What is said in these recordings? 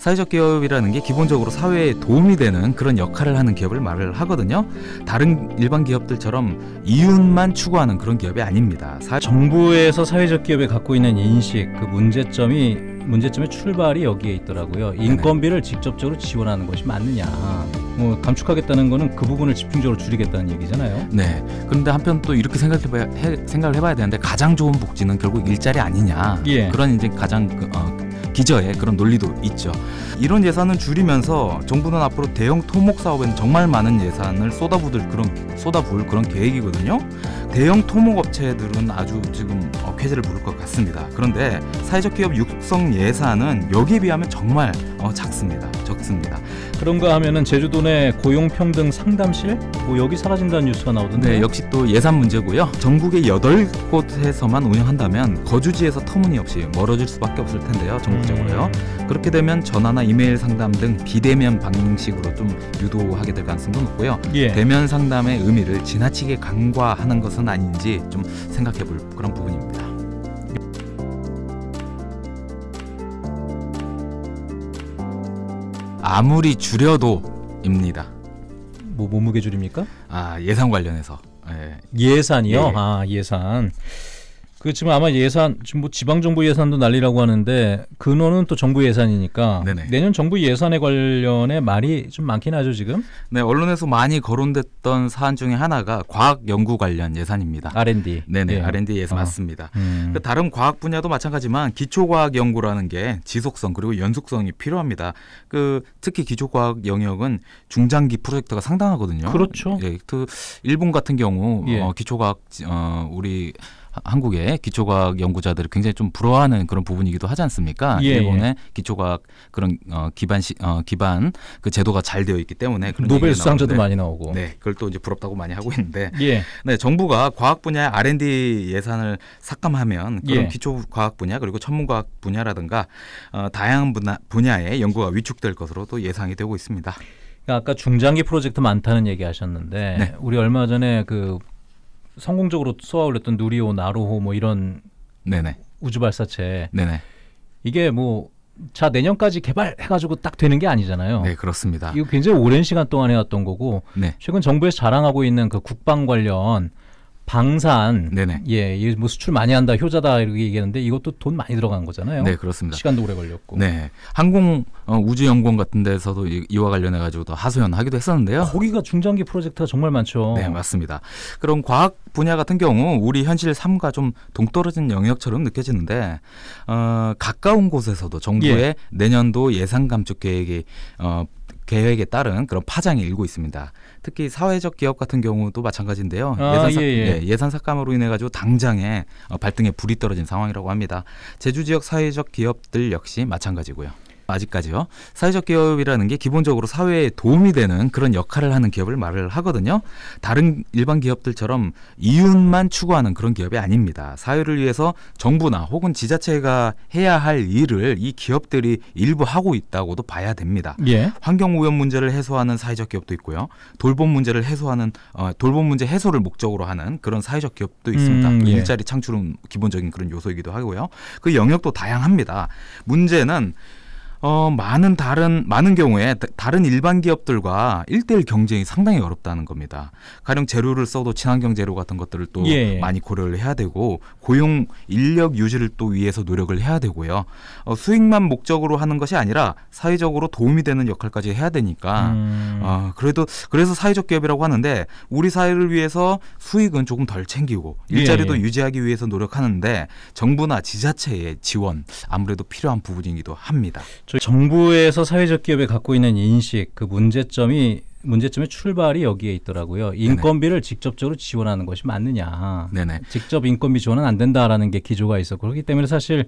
사회적 기업이라는 게 기본적으로 사회에 도움이 되는 그런 역할을 하는 기업을 말을 하거든요. 다른 일반 기업들처럼 이윤만 추구하는 그런 기업이 아닙니다. 사... 정부에서 사회적 기업에 갖고 있는 인식, 그 문제점이 문제점의 출발이 여기에 있더라고요. 인건비를 직접적으로 지원하는 것이 맞느냐. 뭐 감축하겠다는 거는 그 부분을 집중적으로 줄이겠다는 얘기잖아요. 네. 그런데 한편 또 이렇게 생각해봐야, 해, 생각을 해봐야 되는데 가장 좋은 복지는 결국 일자리 아니냐. 예. 그런 이제 가장 그, 어, 기저에 그런 논리도 있죠. 이런 예산은 줄이면서 정부는 앞으로 대형 토목 사업엔 정말 많은 예산을 쏟아부을 그런 쏟아부을 그런 계획이거든요. 대형 토목업체들은 아주 지금 쾌재를 부를 것 같습니다. 그런데 사회적 기업 육성 예산은 여기에 비하면 정말 어, 작습니다. 적습니다. 그런가 하면은 제주도 내 고용평등 상담실 뭐 여기 사라진다는 뉴스가 나오던데. 네, 역시 또 예산 문제고요. 전국의 여덟 곳에서만 운영한다면 거주지에서 터무니없이 멀어질 수밖에 없을 텐데요. 전국적으로요. 음. 그렇게 되면 전화나 이메일 상담 등 비대면 방식으로 좀 유도하게 될 가능성도 높고요. 예. 대면 상담의 의미를 지나치게 간과하는 것은 위해 아닌지 좀 생각해 볼 그런 부분입니다. 아무리 줄여도 입니다. 뭐 몸무게 줄입니까? 아 예산 관련해서 예. 산이요 예. 아 예산. 그 지금 아마 예산 지금 뭐 지방 정부 예산도 난리라고 하는데 근원은 또 정부 예산이니까 네네. 내년 정부 예산에 관련해 말이 좀 많긴 하죠 지금. 네 언론에서 많이 거론됐던 사안 중에 하나가 과학 연구 관련 예산입니다. R&D. 네네 예. R&D 예산 아. 맞습니다. 음. 그러니까 다른 과학 분야도 마찬가지만 기초과학 연구라는 게 지속성 그리고 연속성이 필요합니다. 그 특히 기초과학 영역은 중장기 프로젝트가 상당하거든요. 그렇죠. 예, 그 일본 같은 경우 예. 어, 기초과학 어, 우리 한국의 기초과학 연구자들이 굉장히 좀 부러워하는 그런 부분이기도 하지 않습니까? 예, 예. 일본의 기초과학 그런 어, 기반 시, 어, 기반 그 제도가 잘 되어 있기 때문에 그런 노벨 수상자도 많이 나오고 네 그걸 또 이제 부럽다고 많이 하고 있는데 예. 네 정부가 과학 분야 의 R&D 예산을 삭감하면 그런 예. 기초 과학 분야 그리고 천문 과학 분야라든가 어, 다양한 분야, 분야의 연구가 위축될 것으로 또 예상이 되고 있습니다. 그러니까 아까 중장기 프로젝트 많다는 얘기 하셨는데 네. 우리 얼마 전에 그 성공적으로 쏘아 올렸던 누리호, 나로호 뭐 이런 네네. 우주 발사체 네네. 이게 뭐 자 내년까지 개발해가지고 딱 되는 게 아니잖아요. 네 그렇습니다. 이거 굉장히 오랜 시간 동안 해왔던 거고 네. 최근 정부에서 자랑하고 있는 그 국방 관련 방산 네네. 예, 뭐 수출 많이 한다, 효자다 이렇게 얘기하는데 이것도 돈 많이 들어간 거잖아요. 네, 그렇습니다. 시간도 오래 걸렸고. 네. 항공 어, 우주 연구원 같은 데서도 이, 와 관련해 가지고 도 하소연하기도 했었는데요. 거기가 중장기 프로젝트가 정말 많죠. 네, 맞습니다. 그럼 과학 분야 같은 경우 우리 현실 삶과 좀 동떨어진 영역처럼 느껴지는데 어, 가까운 곳에서도 정부의 예. 내년도 예산 감축 계획이 어, 계획에 따른 그런 파장이 일고 있습니다. 특히 사회적 기업 같은 경우도 마찬가지인데요. 아, 예산, 삭, 예, 예. 예, 산 삭감으로 인해 가지고 당장에 어, 발등에 불이 떨어진 상황이라고 합니다. 제주 지역 사회적 기업들 역시 마찬가지고요. 아직까지요. 사회적 기업이라는 게 기본적으로 사회에 도움이 되는 그런 역할을 하는 기업을 말을 하거든요. 다른 일반 기업들처럼 이윤만 추구하는 그런 기업이 아닙니다. 사회를 위해서 정부나 혹은 지자체가 해야 할 일을 이 기업들이 일부 하고 있다고도 봐야 됩니다. 예. 환경 오염 문제를 해소하는 사회적 기업도 있고요. 돌봄 문제를 해소하는 어, 돌봄 문제 해소를 목적으로 하는 그런 사회적 기업도 있습니다. 음, 예. 일자리 창출은 기본적인 그런 요소이기도 하고요. 그 영역도 다양합니다. 문제는 어, 많은 다른 많은 경우에 다른 일반 기업들과 일대일 경쟁이 상당히 어렵다는 겁니다. 가령 재료를 써도 친환경 재료 같은 것들을 또 예, 예. 많이 고려를 해야 되고 고용 인력 유지를 또 위해서 노력을 해야 되고요. 어, 수익만 목적으로 하는 것이 아니라 사회적으로 도움이 되는 역할까지 해야 되니까 음. 어, 그래도 그래서 사회적 기업이라고 하는데 우리 사회를 위해서 수익은 조금 덜 챙기고 일자리도 예. 예. 유지하기 위해서 노력하는데 정부나 지자체의 지원 아무래도 필요한 부분이기도 합니다. 저희 정부에서 사회적 기업에 갖고 있는 인식 그 문제점이 문제점의 출발이 여기에 있더라고요. 인건비를 네네. 직접적으로 지원하는 것이 맞느냐. 네네. 직접 인건비 지원은 안 된다라는 게 기조가 있었고 그렇기 때문에 사실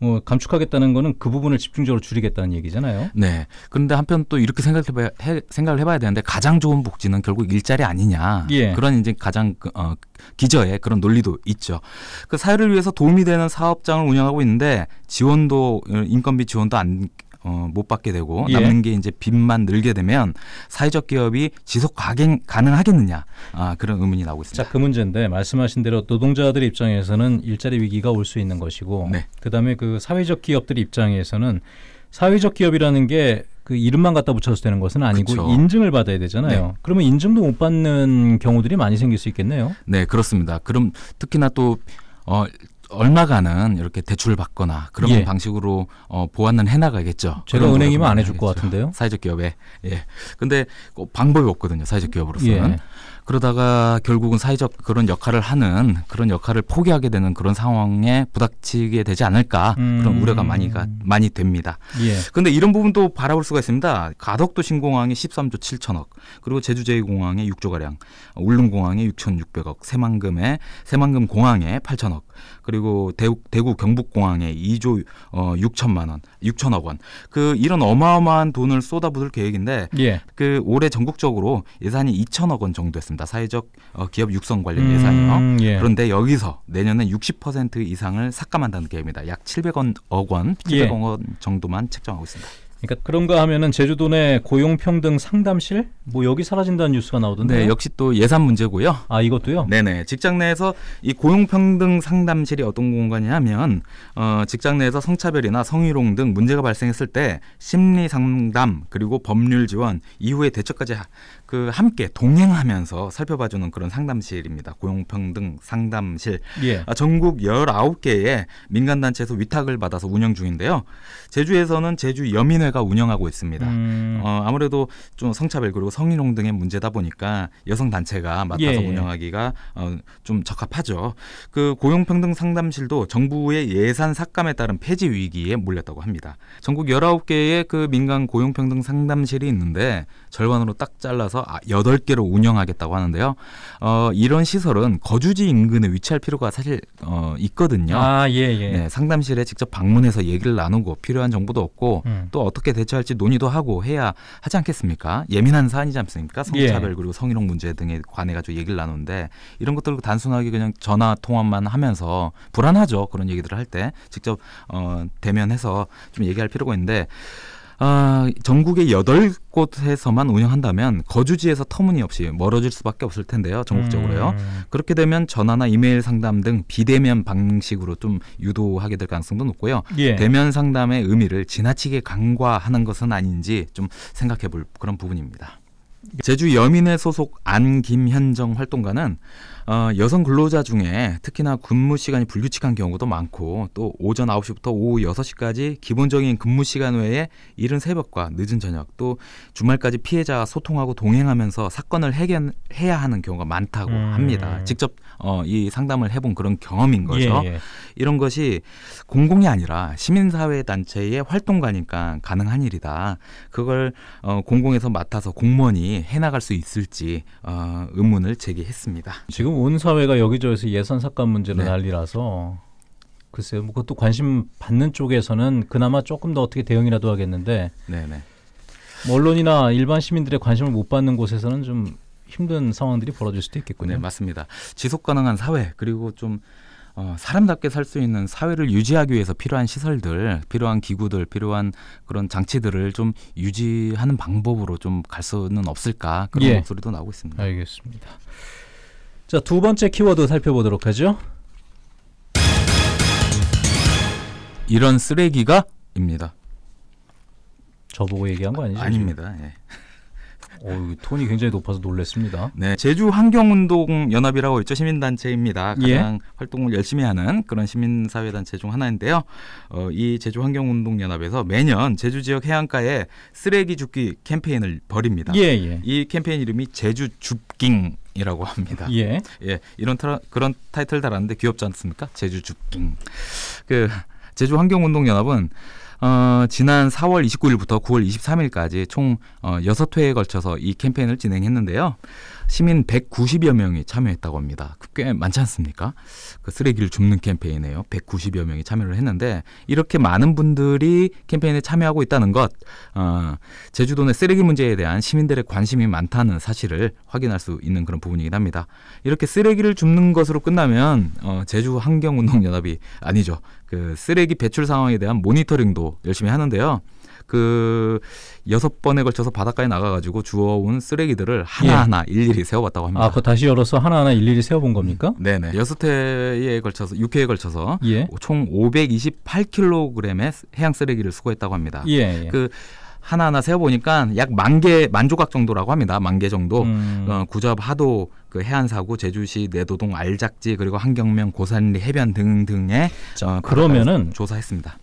뭐 감축하겠다는 거는 그 부분을 집중적으로 줄이겠다는 얘기잖아요. 네. 그런데 한편 또 이렇게 생각해봐야 해, 생각을 해봐야 되는데 가장 좋은 복지는 결국 일자리 아니냐 예. 그런 이제 가장 그, 어, 기저의 그런 논리도 있죠. 그 사회를 위해서 도움이 되는 사업장을 운영하고 있는데 지원도 어, 인건비 지원도 안 어, 못 받게 되고 예. 남는 게 이제 빚만 늘게 되면 사회적 기업이 지속 가행, 가능하겠느냐 아, 그런 의문이 나오고 있습니다. 자, 그 문제인데 말씀하신 대로 노동자들 입장에서는 일자리 위기가 올 수 있는 것이고 네. 그다음에 그 사회적 기업들 입장에서는 사회적 기업이라는 게 그 이름만 갖다 붙여서 되는 것은 아니고 그쵸. 인증을 받아야 되잖아요. 네. 그러면 인증도 못 받는 경우들이 많이 생길 수 있겠네요. 네, 그렇습니다. 그럼 특히나 또 어, 얼마가는 이렇게 대출을 받거나 그런 예. 방식으로 어, 보완은 해나가겠죠. 제가 은행이면 안 해줄 것 같은데요. 사회적 기업에 예. 근데 그 방법이 없거든요. 사회적 기업으로서는 예. 그러다가 결국은 사회적 그런 역할을 하는 그런 역할을 포기하게 되는 그런 상황에 부닥치게 되지 않을까 음. 그런 우려가 음. 많이 가, 많이 됩니다. 예. 근데 이런 부분도 바라볼 수가 있습니다. 가덕도 신공항이 13조 7천억, 그리고 제주 제2공항에 6조 가량, 울릉공항에 6,600억, 새만금에 새만금 공항에 8천억, 그리고 그리고 대구, 대구 경북공항에 2조 어, 6천만 원, 6천억 원. 그 이런 어마어마한 돈을 쏟아부을 계획인데 예. 그 올해 전국적으로 예산이 2천억 원 정도 했습니다. 사회적 어, 기업 육성 관련 음, 예산이요. 예. 그런데 여기서 내년엔 60% 이상을 삭감한다는 계획입니다. 약 700억 원, 700억 예. 원 정도만 책정하고 있습니다. 그러니까 그런가 하면은 제주도 내 고용평등 상담실 뭐 여기 사라진다는 뉴스가 나오던데. 네, 역시 또 예산 문제고요. 아, 이것도요? 네, 네. 직장 내에서 이 고용평등 상담실이 어떤 공간이냐면 어, 직장 내에서 성차별이나 성희롱 등 문제가 발생했을 때 심리 상담 그리고 법률 지원 이후의 대처까지 그 함께 동행하면서 살펴봐주는 그런 상담실입니다. 고용평등 상담실. 예. 아, 전국 19개의 민간단체에서 위탁을 받아서 운영 중인데요. 제주에서는 제주 여민회가 운영하고 있습니다. 음. 어, 아무래도 좀 성차별 그리고 성희롱 등의 문제다 보니까 여성 단체가 맡아서 예. 운영하기가 어, 좀 적합하죠. 그 고용평등 상담실도 정부의 예산 삭감에 따른 폐지 위기에 몰렸다고 합니다. 전국 19개의 그 민간 고용평등 상담실이 있는데 절반으로 딱 잘라서 시설에 아, 8개로 운영하겠다고 하는데요. 어, 이런 시설은 거주지 인근에 위치할 필요가 사실 어, 있거든요. 아, 예, 예. 네, 상담실에 직접 방문해서 얘기를 나누고 필요한 정보도 얻고 음. 또 어떻게 대처할지 논의도 하고 해야 하지 않겠습니까? 예민한 사안이지 않습니까? 성차별 예. 그리고 성희롱 문제 등에 관해 가지고 얘기를 나누는데 이런 것들을 단순하게 그냥 전화 통화만 하면서 불안하죠. 그런 얘기들을 할 때 직접 어, 대면해서 좀 얘기할 필요가 있는데 아, 전국의 여덟 곳에서만 운영한다면 거주지에서 터무니없이 멀어질 수밖에 없을 텐데요. 전국적으로요. 음. 그렇게 되면 전화나 이메일 상담 등 비대면 방식으로 좀 유도하게 될 가능성도 높고요. 예. 대면 상담의 의미를 지나치게 간과하는 것은 아닌지 좀 생각해 볼 그런 부분입니다. 제주 여민회 소속 안김현정 활동가는 어, 여성 근로자 중에 특히나 근무 시간이 불규칙한 경우도 많고 또 오전 9시부터 오후 6시까지 기본적인 근무 시간 외에 이른 새벽과 늦은 저녁 또 주말까지 피해자와 소통하고 동행하면서 사건을 해결해야 하는 경우가 많다고 음. 합니다. 직접 어, 이 상담을 해본 그런 경험인 예, 거죠. 예, 예. 이런 것이 공공이 아니라 시민사회 단체의 활동가니까 가능한 일이다. 그걸 어, 공공에서 맡아서 공무원이 해나갈 수 있을지 어, 의문을 제기했습니다. 지금 온 사회가 여기저기서 예산 삭감 문제로 네. 난리라서 글쎄요, 뭐 그것도 관심 받는 쪽에서는 그나마 조금 더 어떻게 대응이라도 하겠는데 네네. 뭐 언론이나 일반 시민들의 관심을 못 받는 곳에서는 좀 힘든 상황들이 벌어질 수도 있겠군요. 네, 맞습니다. 지속 가능한 사회 그리고 좀 어, 사람답게 살 수 있는 사회를 유지하기 위해서 필요한 시설들, 필요한 기구들, 필요한 그런 장치들을 좀 유지하는 방법으로 좀 갈 수는 없을까 그런 예. 목소리도 나오고 있습니다. 알겠습니다. 자, 두 번째 키워드 살펴보도록 하죠. 이런 쓰레기가입니다. 저보고 얘기한 거 아니죠? 아, 아닙니다. 예. 오, 톤이 굉장히 높아서 놀랐습니다. 네, 제주 환경운동 연합이라고 있죠 시민단체입니다. 예. 가장 예. 활동을 열심히 하는 그런 시민사회단체 중 하나인데요. 어, 이 제주 환경운동 연합에서 매년 제주 지역 해안가에 쓰레기 줍기 캠페인을 벌입니다. 예, 예. 이 캠페인 이름이 제주 줍깅. 이라고 합니다. 예. 예. 이런 타, 그런 타이틀 달았는데 귀엽지 않습니까? 제주 죽깅그 제주 환경운동 연합은 어, 지난 4월 29일부터 9월 23일까지 총 어, 6회에 걸쳐서 이 캠페인을 진행했는데요. 시민 190여 명이 참여했다고 합니다. 꽤 많지 않습니까? 그 쓰레기를 줍는 캠페인이에요. 190여 명이 참여를 했는데 이렇게 많은 분들이 캠페인에 참여하고 있다는 것, 어, 제주도 내 쓰레기 문제에 대한 시민들의 관심이 많다는 사실을 확인할 수 있는 그런 부분이긴 합니다. 이렇게 쓰레기를 줍는 것으로 끝나면 어, 제주 환경운동연합이 아니죠. 그 쓰레기 배출 상황에 대한 모니터링도 열심히 하는데요. 그 여섯 번에 걸쳐서 바닷가에 나가가지고 주워온 쓰레기들을 하나하나 예. 일일이 세워봤다고 합니다. 아, 그 다시 열어서 하나하나 일일이 세워본 겁니까? 음, 네네. 여섯 회에 걸쳐서, 6회에 걸쳐서 예. 총 528kg의 해양 쓰레기를 수거했다고 합니다. 예. 예. 그 하나하나 세어보니까 약 만 개, 만 조각 정도라고 합니다. 만 개 정도. 음. 어, 구접 하도 그 해안사고 제주시 내도동 알작지 그리고 한경면 고산리 해변 등등에 어, 그러면은 조사했습니다.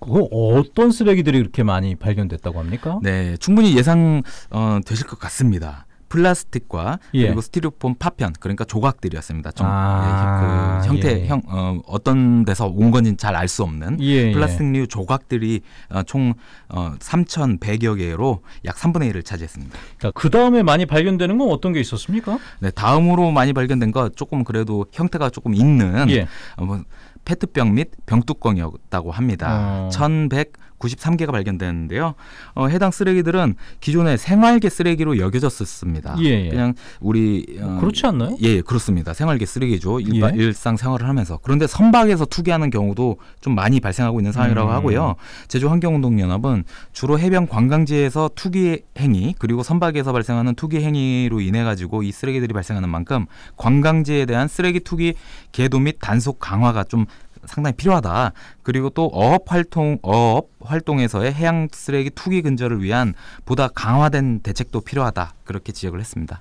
그 어떤 쓰레기들이 그렇게 많이 발견됐다고 합니까? 네, 충분히 예상 어, 되실 것 같습니다. 플라스틱과 예. 그리고 스티로폼 파편 그러니까 조각들이었습니다. 정, 아, 예, 그 예. 형태 예. 형 어, 어떤 데서 온 건지는 잘 알 수 없는 예. 예. 플라스틱류 조각들이 어, 총 어, 3,100여 개로 약 3분의 1을 차지했습니다. 그러니까 그 다음에 많이 발견되는 건 어떤 게 있었습니까? 네, 다음으로 많이 발견된 거 조금 그래도 형태가 조금 있는 어, 뭐, 페트병 및 병뚜껑이었다고 합니다. 어. 1,193개가 발견됐는데요 어, 해당 쓰레기들은 기존의 생활계 쓰레기로 여겨졌었습니다. 예, 예. 그냥 우리 어, 그렇지 않나요? 예, 예, 그렇습니다. 생활계 쓰레기죠. 일반, 예. 일상 생활을 하면서 그런데 선박에서 투기하는 경우도 좀 많이 발생하고 있는 상황이라고 음. 하고요. 제주 환경운동 연합은 주로 해변 관광지에서 투기 행위 그리고 선박에서 발생하는 투기 행위로 인해 가지고 이 쓰레기들이 발생하는 만큼 관광지에 대한 쓰레기 투기 계도 및 단속 강화가 좀 상당히 필요하다. 그리고 또 어업 활동 어업 활동에서의 해양 쓰레기 투기 근절을 위한 보다 강화된 대책도 필요하다. 그렇게 지적을 했습니다.